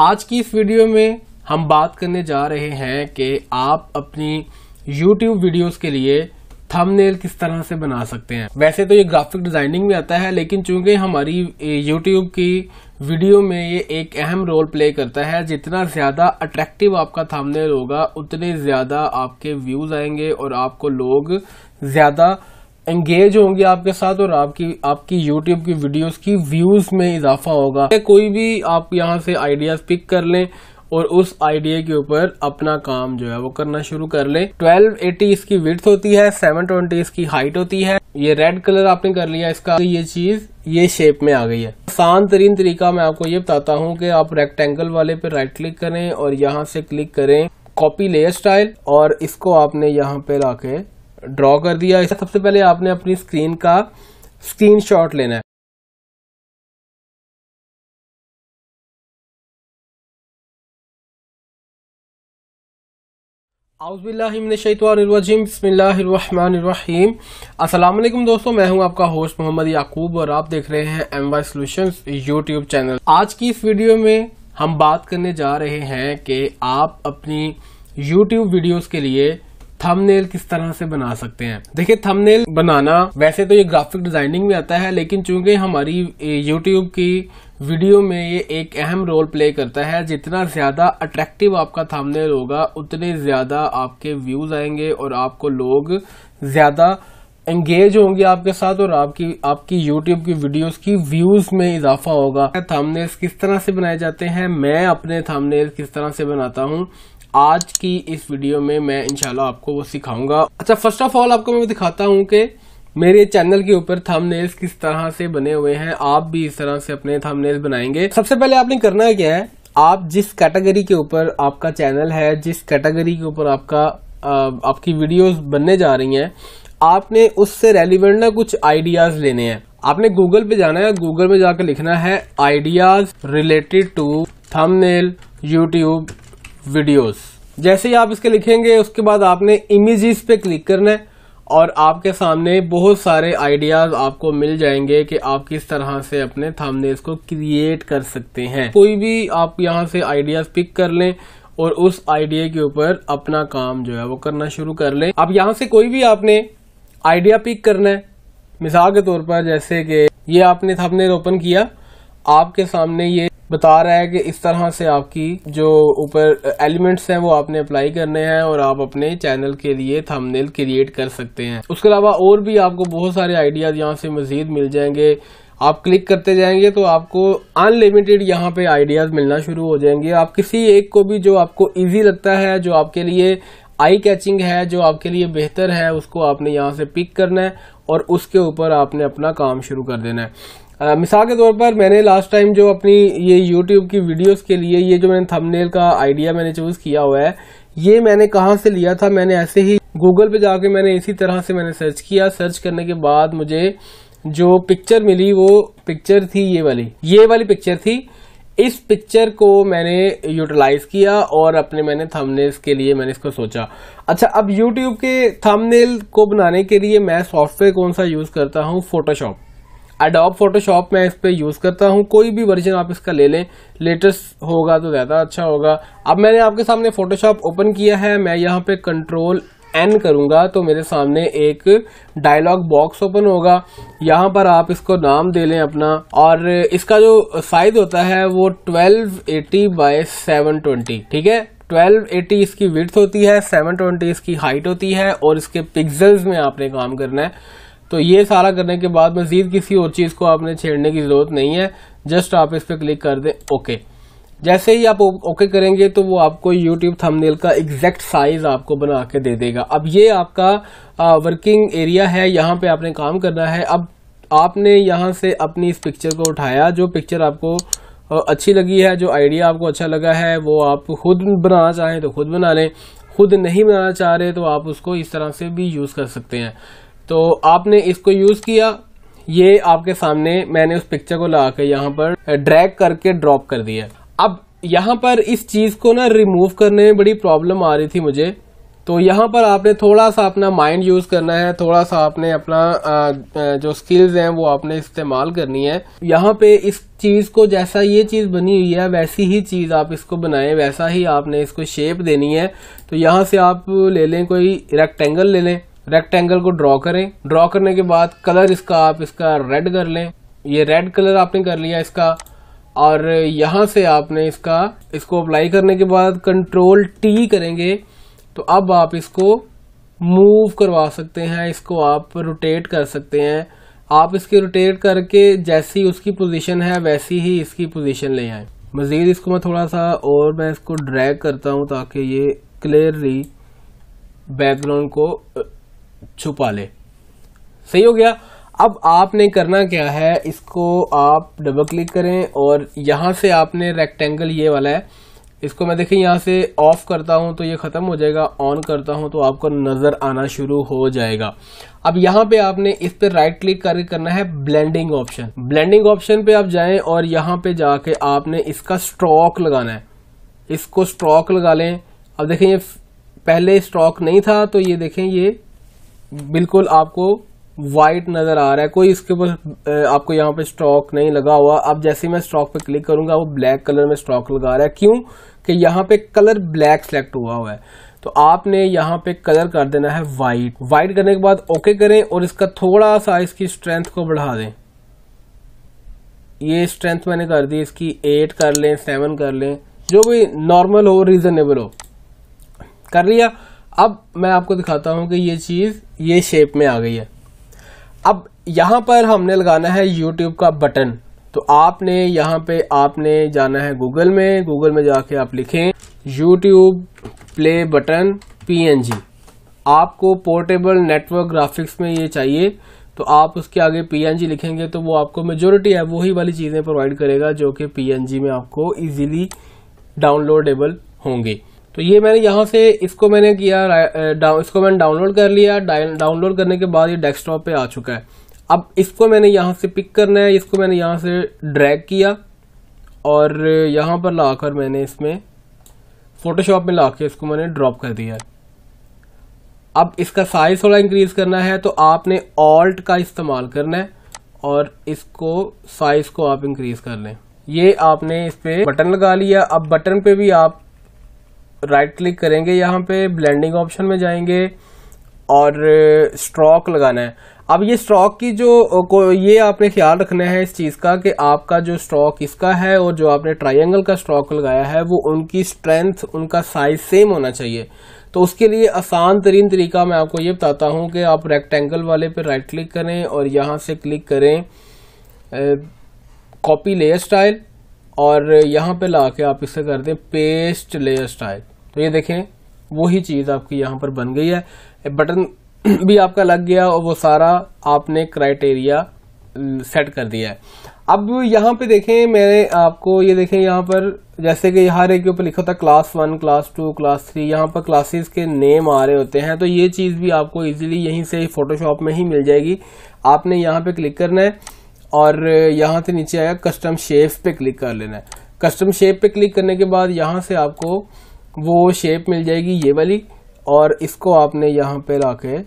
आज की इस वीडियो में हम बात करने जा रहे हैं कि आप अपनी YouTube वीडियोस के लिए थंबनेल किस तरह से बना सकते हैं वैसे तो ये ग्राफिक डिजाइनिंग में आता है लेकिन चूंकि हमारी YouTube की वीडियो में ये एक अहम रोल प्ले करता है जितना ज़्यादा अट्रैक्टिव आपका थंबनेल होगा उतने ज़्यादा आपके व्यूज़ आएंगे और आपको लोग ज़्यादा एंगेज होंगे आपके साथ और आपकी आपकी यूट्यूब की वीडियोस की व्यूज में इजाफा होगा कोई भी आप यहाँ से आइडियाज पिक कर लें और उस आइडिया के ऊपर अपना काम जो है वो करना शुरू कर लें 1280 इसकी विथ होती है 720 इसकी हाइट होती है ये रेड कलर आपने कर लिया इसका ये चीज ये शेप में आ गई है आसान तरीन तरीका मैं आपको ये बताता हूँ कि आप रेक्टेंगल वाले पे राइट क्लिक करें और यहाँ से क्लिक करें कॉपी लेयर स्टाइल और इसको आपने यहाँ पे लाके ड्रॉ कर दिया इसका सबसे पहले आपने अपनी स्क्रीन का शॉट लेना है बसमीम दोस्तों मैं हूं आपका होस्ट मोहम्मद याकूब और आप देख रहे हैं M Y solution YouTube channel आज की इस वीडियो में हम बात करने जा रहे हैं कि आप अपनी यूट्यूब वीडियोस के लिए थंबनेल किस तरह से बना सकते हैं देखिए थंबनेल बनाना वैसे तो ये ग्राफिक डिजाइनिंग में आता है लेकिन चूंकि हमारी यूट्यूब की वीडियो में ये एक अहम रोल प्ले करता है जितना ज्यादा अट्रैक्टिव आपका थंबनेल होगा उतने ज्यादा आपके व्यूज आएंगे और आपको लोग ज्यादा एंगेज होंगे आपके साथ और आपकी आपकी यूट्यूब की वीडियोस की व्यूज में इजाफा होगा थंबनेल्स किस तरह से बनाए जाते हैं मैं अपने थंबनेल्स किस तरह से बनाता हूँ आज की इस वीडियो में मैं इंशाल्लाह आपको वो सिखाऊंगा अच्छा फर्स्ट ऑफ ऑल आपको मैं दिखाता हूँ कि मेरे चैनल के ऊपर थंबनेल्स किस तरह से बने हुए हैं आप भी इस तरह से अपने थंबनेल्स बनाएंगे सबसे पहले आपने करना क्या है आप जिस कैटेगरी के ऊपर आपका चैनल है जिस कैटेगरी के ऊपर आपका आपकी वीडियोस बनने जा रही हैं आपने उससे रेलिवेंट ना कुछ आइडियाज लेने हैं आपने गूगल पे जाना है गूगल में जाकर लिखना है ideas related to thumbnail YouTube videos जैसे ही आप इसके लिखेंगे उसके बाद आपने इमेजेस पे क्लिक करना है और आपके सामने बहुत सारे आइडियाज आपको मिल जाएंगे कि आप किस तरह से अपने थामनेल्स को क्रिएट कर सकते हैं कोई भी आप यहाँ से आइडियाज पिक कर लें और उस आइडिया के ऊपर अपना काम जो है वो करना शुरू कर लें अब यहाँ से कोई भी आपने आइडिया पिक करना है मिसाल के तौर पर जैसे कि ये आपने थंबनेल ओपन किया आपके सामने ये बता रहा है कि इस तरह से आपकी जो ऊपर एलिमेंट्स हैं वो आपने अप्लाई करने हैं और आप अपने चैनल के लिए थंबनेल क्रिएट कर सकते हैं उसके अलावा और भी आपको बहुत सारे आइडियाज यहाँ से मजीद मिल जाएंगे आप क्लिक करते जाएंगे तो आपको अनलिमिटेड यहाँ पे आइडियाज मिलना शुरू हो जाएंगे आप किसी एक को भी जो आपको ईजी लगता है जो आपके लिए आई कैचिंग है जो आपके लिए बेहतर है उसको आपने यहाँ से पिक करना है और उसके ऊपर आपने अपना काम शुरू कर देना है मिसाल के तौर पर मैंने लास्ट टाइम जो अपनी ये यूट्यूब की वीडियोस के लिए ये जो मैंने थंबनेल का आइडिया मैंने चूज़ किया हुआ है ये मैंने कहाँ से लिया था मैंने ऐसे ही गूगल पे जाके मैंने इसी तरह से मैंने सर्च किया सर्च करने के बाद मुझे जो पिक्चर मिली वो पिक्चर थी ये वाली ये वाली पिक्चर थी इस पिक्चर को मैंने यूटिलाइज किया और अपने मैंने थंबनेल्स के लिए मैंने इसको सोचा अच्छा अब यूट्यूब के थंबनेल को बनाने के लिए मैं सॉफ्टवेयर कौन सा यूज़ करता हूँ फोटोशॉप अडोप फोटोशॉप मैं इस पर यूज़ करता हूँ कोई भी वर्जन आप इसका ले लें लेटेस्ट होगा तो ज़्यादा अच्छा होगा अब मैंने आपके सामने फोटोशॉप ओपन किया है मैं यहाँ पे कंट्रोल एन करूँगा तो मेरे सामने एक डायलॉग बॉक्स ओपन होगा यहाँ पर आप इसको नाम दे लें अपना और इसका जो साइज होता है वो ट्वेल्व एटी बाय सेवन ठीक है 1280 इसकी विथ होती है 720 इसकी हाइट होती है और इसके पिक्सल्स में आपने काम करना है तो ये सारा करने के बाद मजीद किसी और चीज़ को आपने छेड़ने की ज़रूरत नहीं है जस्ट आप इस पर क्लिक कर दें ओके जैसे ही आप ओके करेंगे तो वो आपको यूट्यूब थंबनेल का एग्जैक्ट साइज आपको बना के दे देगा अब ये आपका आ, वर्किंग एरिया है यहाँ पे आपने काम करना है अब आपने यहाँ से अपनी इस पिक्चर को उठाया जो पिक्चर आपको अच्छी लगी है जो आइडिया आपको अच्छा लगा है वो आप खुद बनाना चाहें तो खुद बना लें खुद नहीं बनाना चाह रहे तो आप उसको इस तरह से भी यूज़ कर सकते हैं तो आपने इसको यूज़ किया ये आपके सामने मैंने उस पिक्चर को लगा के यहाँ पर ड्रैग करके ड्रॉप कर दिया अब यहाँ पर इस चीज़ को ना रिमूव करने में बड़ी प्रॉब्लम आ रही थी मुझे तो यहाँ पर आपने थोड़ा सा अपना माइंड यूज़ करना है थोड़ा सा आपने अपना जो स्किल्स हैं वो आपने इस्तेमाल करनी है यहाँ पे इस चीज़ को जैसा ये चीज़ बनी हुई है वैसी ही चीज़ आप इसको बनाए वैसा ही आपने इसको शेप देनी है तो यहाँ से आप ले लें कोई रेक्टेंगल ले लें रेक्टेंगल को ड्रॉ करें ड्रॉ करने के बाद कलर इसका आप इसका रेड कर लें ये रेड कलर आपने कर लिया इसका और यहाँ से आपने इसका इसको अप्लाई करने के बाद कंट्रोल टी करेंगे तो अब आप इसको मूव करवा सकते हैं इसको आप रोटेट कर सकते हैं आप इसके रोटेट करके जैसी उसकी पोजीशन है वैसी ही इसकी पोजीशन ले आए मज़ीद इसको मैं थोड़ा सा और मैं इसको ड्रैग करता हूँ ताकि ये क्लियरली बैकग्राउंड को छुपा ले सही हो गया अब आपने करना क्या है इसको आप डबल क्लिक करें और यहाँ से आपने रेक्टेंगल ये वाला है इसको मैं देखें यहाँ से ऑफ करता हूँ तो ये ख़त्म हो जाएगा ऑन करता हूँ तो आपको नज़र आना शुरू हो जाएगा अब यहाँ पे आपने इस पर राइट क्लिक करके करना है ब्लेंडिंग ऑप्शन ब्लेंडिंग ऑप्शन पे आप जाएं और यहाँ पे जाके आपने इसका स्ट्रोक लगाना है इसको स्ट्रोक लगा लें अब देखें ये पहले स्ट्रोक नहीं था तो ये देखें ये बिल्कुल आपको वाइट नज़र आ रहा है कोई इसके ऊपर आपको यहाँ पे स्टॉक नहीं लगा हुआ अब जैसे मैं स्टॉक पे क्लिक करूंगा वो ब्लैक कलर में स्टॉक लगा रहा है क्यों कि यहाँ पे कलर ब्लैक सेलेक्ट हुआ हुआ है तो आपने यहाँ पे कलर कर देना है वाइट वाइट करने के बाद ओके करें और इसका थोड़ा सा इसकी स्ट्रेंथ को बढ़ा दें ये स्ट्रेंथ मैंने कर दी इसकी एट कर लें सेवन कर लें जो भी नॉर्मल हो रीजनेबल हो कर लिया अब मैं आपको दिखाता हूँ कि ये चीज़ ये शेप में आ गई है अब यहाँ पर हमने लगाना है यूट्यूब का बटन तो आपने यहाँ पे आपने जाना है गूगल में गूगल में जाके आप लिखें यूट्यूब प्ले बटन पीएनजी आपको पोर्टेबल नेटवर्क ग्राफिक्स में ये चाहिए तो आप उसके आगे पीएनजी लिखेंगे तो वो आपको मेजोरिटी है वही वाली चीज़ें प्रोवाइड करेगा जो कि PNG में आपको इजीली डाउनलोडेबल होंगे तो ये मैंने यहाँ से इसको मैंने किया डाउ, इसको मैंने डाउनलोड कर लिया डाउनलोड करने के बाद ये डेस्कटॉप पे आ चुका है अब इसको मैंने यहाँ से पिक करना है इसको मैंने यहाँ से ड्रैग किया और यहाँ पर लाकर मैंने इसमें फोटोशॉप में ला के इसको मैंने ड्रॉप कर दिया अब इसका साइज थोड़ा इंक्रीज करना है तो आपने ऑल्ट का इस्तेमाल करना है और इसको साइज को आप इंक्रीज कर लें ये आपने इस पर बटन लगा लिया अब बटन पे भी आप राइट क्लिक करेंगे यहाँ पे ब्लेंडिंग ऑप्शन में जाएंगे और स्ट्रोक uh, लगाना है अब ये स्ट्रोक की जो uh, को ये आपने ख्याल रखना है इस चीज़ का कि आपका जो स्ट्रोक इसका है और जो आपने ट्रायंगल का स्ट्रोक लगाया है वो उनकी स्ट्रेंथ उनका साइज सेम होना चाहिए तो उसके लिए आसान तरीन तरीका मैं आपको ये बताता हूँ कि आप रेक्टेंगल वाले पे राइट क्लिक करें और यहाँ से क्लिक करें कॉपी लेयर स्टाइल और यहाँ पे ला के आप इसे कर दें पेस्ट लेयर स्टाइल तो ये देखें वही चीज़ आपकी यहाँ पर बन गई है बटन भी आपका लग गया और वो सारा आपने क्राइटेरिया सेट कर दिया है अब यहां पे देखें मैंने आपको ये देखें यहां पर जैसे कि हर एक के ऊपर लिखा होता है class one class two class three यहां पर क्लासेस के नेम आ रहे होते हैं तो ये चीज़ भी आपको इजीली यहीं से फोटोशॉप में ही मिल जाएगी आपने यहाँ पे क्लिक करना है और यहाँ से नीचे आया कस्टम शेप पे क्लिक कर लेना है कस्टम शेप पे क्लिक करने के बाद यहां से आपको वो शेप मिल जाएगी ये वाली और इसको आपने यहाँ पे ला के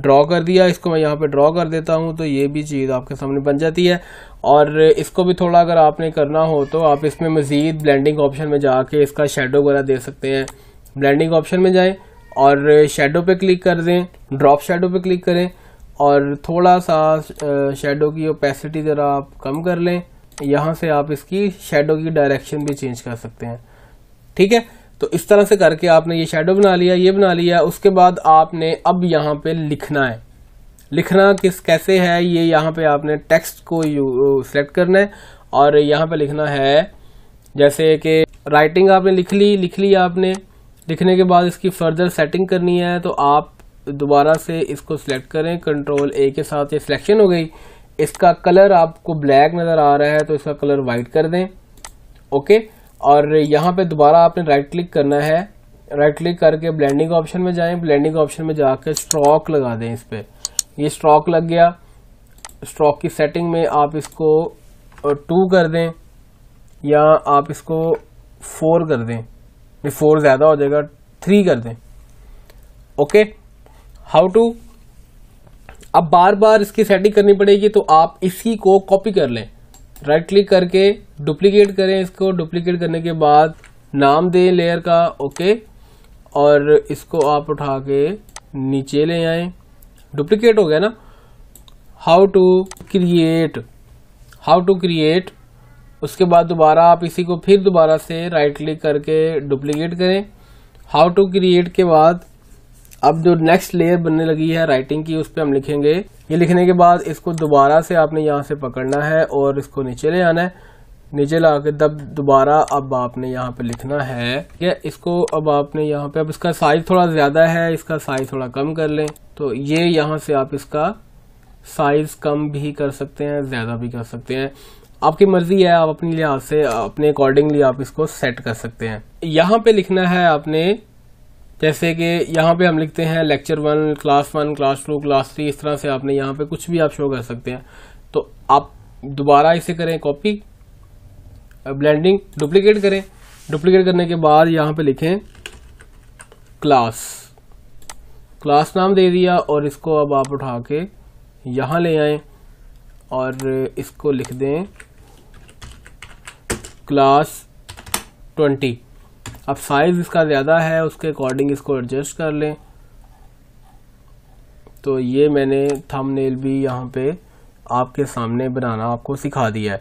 ड्रॉ कर दिया इसको मैं यहाँ पे ड्रॉ कर देता हूँ तो ये भी चीज़ आपके सामने बन जाती है और इसको भी थोड़ा अगर आपने करना हो तो आप इसमें मज़ीद ब्लेंडिंग ऑप्शन में जाके इसका शेडो वगैरह दे सकते हैं ब्लेंडिंग ऑप्शन में जाएं और शेडो पे क्लिक कर दें ड्रॉप शेडो पे क्लिक करें और थोड़ा सा शेडो की ओपेसिटी ज़रा आप कम कर लें यहाँ से आप इसकी शेडो की डायरेक्शन भी चेंज कर सकते हैं ठीक है तो इस तरह से करके आपने ये शेडो बना लिया ये बना लिया उसके बाद आपने अब यहाँ पे लिखना है लिखना किस कैसे है ये यहाँ पे आपने टेक्स्ट को सिलेक्ट uh, करना है और यहाँ पे लिखना है जैसे कि राइटिंग आपने लिख ली लिख ली आपने लिखने के बाद इसकी फर्दर सेटिंग करनी है तो आप दोबारा से इसको सिलेक्ट करें कंट्रोल ए के साथ ये सिलेक्शन हो गई इसका कलर आपको ब्लैक नज़र आ रहा है तो इसका कलर वाइट कर दें ओके और यहाँ पे दोबारा आपने राइट क्लिक करना है राइट क्लिक करके ब्लेंडिंग ऑप्शन में जाएं ब्लेंडिंग ऑप्शन में जाकर स्ट्रॉक लगा दें इस पर ये स्ट्रॉक लग गया स्ट्रॉक की सेटिंग में आप इसको टू कर दें या आप इसको फोर कर दें नहीं फोर ज़्यादा हो जाएगा थ्री कर दें ओके हाउ टू अब बार बार इसकी सेटिंग करनी पड़ेगी तो आप इसी को कॉपी कर लें राइट क्लिक करके डुप्लीकेट करें इसको डुप्लीकेट करने के बाद नाम दें लेयर का ओके और इसको आप उठा के नीचे ले आए डुप्लीकेट हो गया ना how to create how to create उसके बाद दोबारा आप इसी को फिर दोबारा से राइट क्लिक करके डुप्लीकेट करें हाउ टू क्रिएट के बाद अब जो नेक्स्ट लेयर बनने लगी है राइटिंग की उस पर हम लिखेंगे ये लिखने के बाद इसको दोबारा से आपने यहाँ से पकड़ना है और इसको नीचे ले आना है नीचे ला के तब दोबारा अब आपने यहाँ पे लिखना है या इसको अब आपने यहाँ पे अब इसका साइज थोड़ा ज़्यादा है इसका साइज थोड़ा कम कर लें तो ये यहाँ से आप इसका साइज कम भी कर सकते हैं ज़्यादा भी कर सकते हैं आपकी मर्जी है आप अपने लिहाज से अपने अकॉर्डिंगली आप इसको सेट कर सकते हैं यहाँ पे लिखना है आपने जैसे कि यहाँ पे हम लिखते हैं lecture one class one class two class three इस तरह से आपने यहाँ पे कुछ भी आप शो कर सकते हैं तो आप दोबारा इसे करें कॉपी ब्लेंडिंग डुप्लीकेट करें डुप्लीकेट करने के बाद यहाँ पे लिखें क्लास क्लास नाम दे दिया और इसको अब आप उठा के यहाँ ले आए और इसको लिख दें क्लास ट्वेंटी अब साइज़ इसका ज़्यादा है उसके अकॉर्डिंग इसको एडजस्ट कर लें तो ये मैंने थंबनेल भी यहाँ पे आपके सामने बनाना आपको सिखा दिया है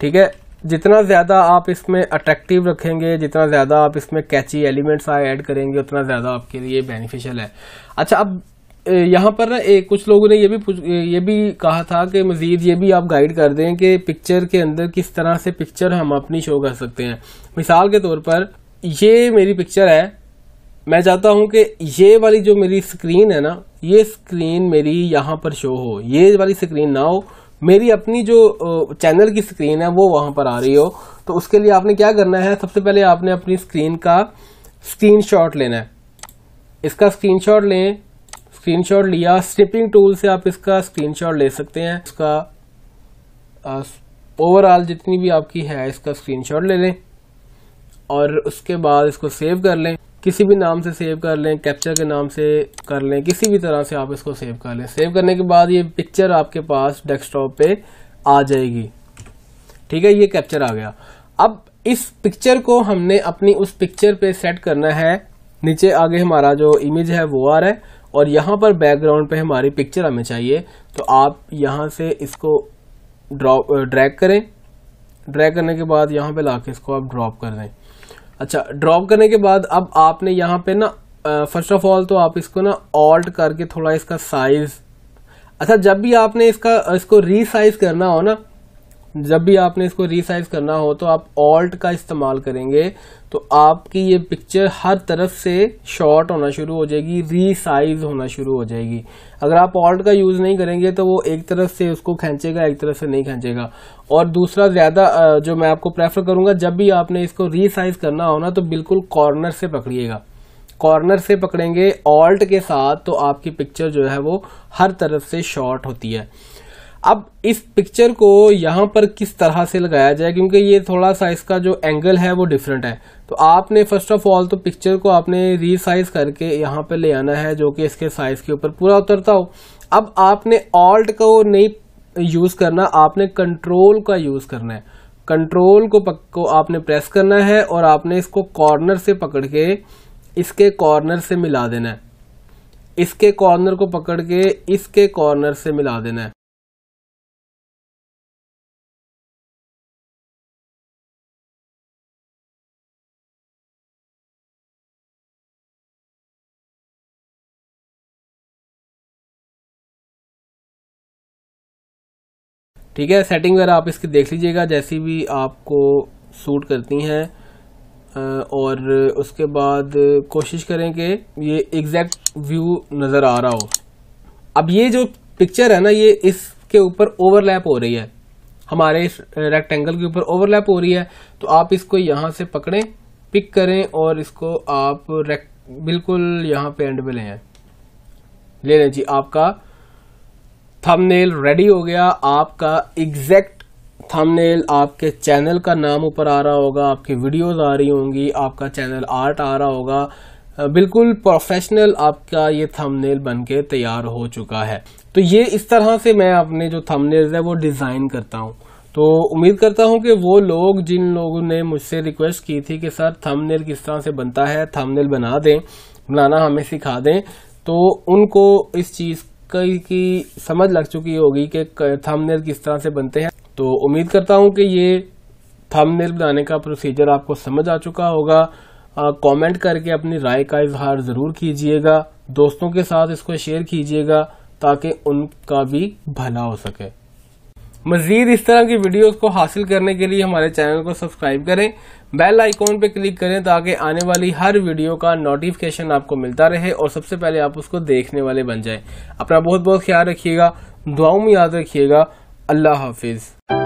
ठीक है जितना ज़्यादा आप इसमें अट्रैक्टिव रखेंगे जितना ज़्यादा आप इसमें कैची एलिमेंट्स आए ऐड करेंगे उतना ज़्यादा आपके लिए बेनिफिशियल है अच्छा अब यहाँ पर ना एक कुछ लोगों ने ये भी ये भी कहा था कि मज़ीद ये भी आप गाइड कर दें कि पिक्चर के अंदर किस तरह से पिक्चर हम अपनी शो कर सकते हैं मिसाल के तौर पर ये मेरी पिक्चर है मैं चाहता हूँ कि ये वाली जो मेरी स्क्रीन है ना ये स्क्रीन मेरी यहाँ पर शो हो ये वाली स्क्रीन ना हो मेरी अपनी जो चैनल की स्क्रीन है वो वहाँ पर आ रही हो तो उसके लिए आपने क्या करना है सबसे पहले आपने अपनी स्क्रीन का स्क्रीनशॉट लेना है इसका स्क्रीनशॉट लें स्क्रीनशॉट लिया स्निपिंग टूल से आप इसका स्क्रीनशॉट ले सकते हैं इसका ओवरऑल जितनी भी आपकी है इसका स्क्रीनशॉट ले लें और उसके बाद इसको सेव कर लें किसी भी नाम से सेव कर लें कैप्चर के नाम से कर लें किसी भी तरह से आप इसको सेव कर लें सेव करने के बाद ये पिक्चर आपके पास डेस्कटॉप पे आ जाएगी ठीक है ये कैप्चर आ गया अब इस पिक्चर को हमने अपनी उस पिक्चर पे सेट करना है नीचे आगे हमारा जो इमेज है वो आ रहा है और यहाँ पर बैकग्राउंड पे हमारी पिक्चर हमें चाहिए तो आप यहाँ से इसको ड्रॉप ड्रैग करें ड्रैग करने के बाद यहाँ पे लाके इसको आप ड्रॉप कर दें अच्छा ड्रॉप करने के बाद अब आपने यहाँ पे ना फर्स्ट ऑफ ऑल तो आप इसको ना ऑल्ट करके थोड़ा इसका साइज अच्छा जब भी आपने इसका इसको रीसाइज करना हो ना जब भी आपने इसको रिसाइज करना हो तो आप ऑल्ट का इस्तेमाल करेंगे तो आपकी ये पिक्चर हर तरफ से शॉर्ट होना शुरू हो जाएगी रिसाइज होना शुरू हो जाएगी अगर आप ऑल्ट का यूज़ नहीं करेंगे तो वो एक तरफ से उसको खींचेगा एक तरफ से नहीं खींचेगा और दूसरा ज़्यादा जो मैं आपको प्रेफर करूँगा जब भी आपने इसको रिसाइज करना हो ना तो बिल्कुल कॉर्नर से पकड़िएगा कॉर्नर से पकड़ेंगे ऑल्ट के साथ तो आपकी पिक्चर जो है वो हर तरफ से शॉर्ट होती है अब इस पिक्चर को यहाँ पर किस तरह से लगाया जाए क्योंकि ये थोड़ा सा इसका जो एंगल है वो डिफरेंट है तो आपने फर्स्ट ऑफ ऑल तो पिक्चर को आपने रीसाइज करके यहाँ पर ले आना है जो कि इसके साइज के ऊपर पूरा उतरता हो अब आपने ऑल्ट को नहीं यूज करना आपने कंट्रोल का यूज करना है कंट्रोल को पक, को आपने प्रेस करना है और आपने इसको कॉर्नर से पकड़ के इसके कॉर्नर से मिला देना है इसके कॉर्नर को पकड़ के इसके कॉर्नर से मिला देना है ठीक है सेटिंग वगैरह आप इसकी देख लीजिएगा जैसी भी आपको सूट करती हैं और उसके बाद कोशिश करें कि ये एग्जैक्ट व्यू नज़र आ रहा हो अब ये जो पिक्चर है ना ये इसके ऊपर ओवरलैप हो रही है हमारे इस रेक्टेंगल के ऊपर ओवरलैप हो रही है तो आप इसको यहाँ से पकड़ें पिक करें और इसको आप रेक्ट बिल्कुल यहाँ पे एंड में ले आए ले लें जी आपका थंबनेल रेडी हो गया आपका एग्जैक्ट थंबनेल आपके चैनल का नाम ऊपर आ रहा होगा आपकी वीडियोस आ रही होंगी आपका चैनल आर्ट आ रहा होगा बिल्कुल प्रोफेशनल आपका ये थंबनेल बनके तैयार हो चुका है तो ये इस तरह से मैं अपने जो थंबनेल्स है वो डिज़ाइन करता हूँ तो उम्मीद करता हूं कि वो लोग जिन लोगों ने मुझसे रिक्वेस्ट की थी कि सर थंबनेल किस तरह से बनता है थंबनेल बना दें बनाना हमें सिखा दें तो उनको इस चीज़ कई की समझ लग चुकी होगी कि थंबनेल किस तरह से बनते हैं तो उम्मीद करता हूं कि ये थंबनेल बनाने का प्रोसीजर आपको समझ आ चुका होगा कमेंट करके अपनी राय का इजहार ज़रूर कीजिएगा दोस्तों के साथ इसको शेयर कीजिएगा ताकि उनका भी भला हो सके मज़ीद इस तरह की वीडियोस को हासिल करने के लिए हमारे चैनल को सब्सक्राइब करें बेल आइकॉन पे क्लिक करें ताकि आने वाली हर वीडियो का नोटिफिकेशन आपको मिलता रहे और सबसे पहले आप उसको देखने वाले बन जाएं अपना बहुत बहुत ख्याल रखिएगा दुआओं में याद रखिएगा अल्लाह हाफिज़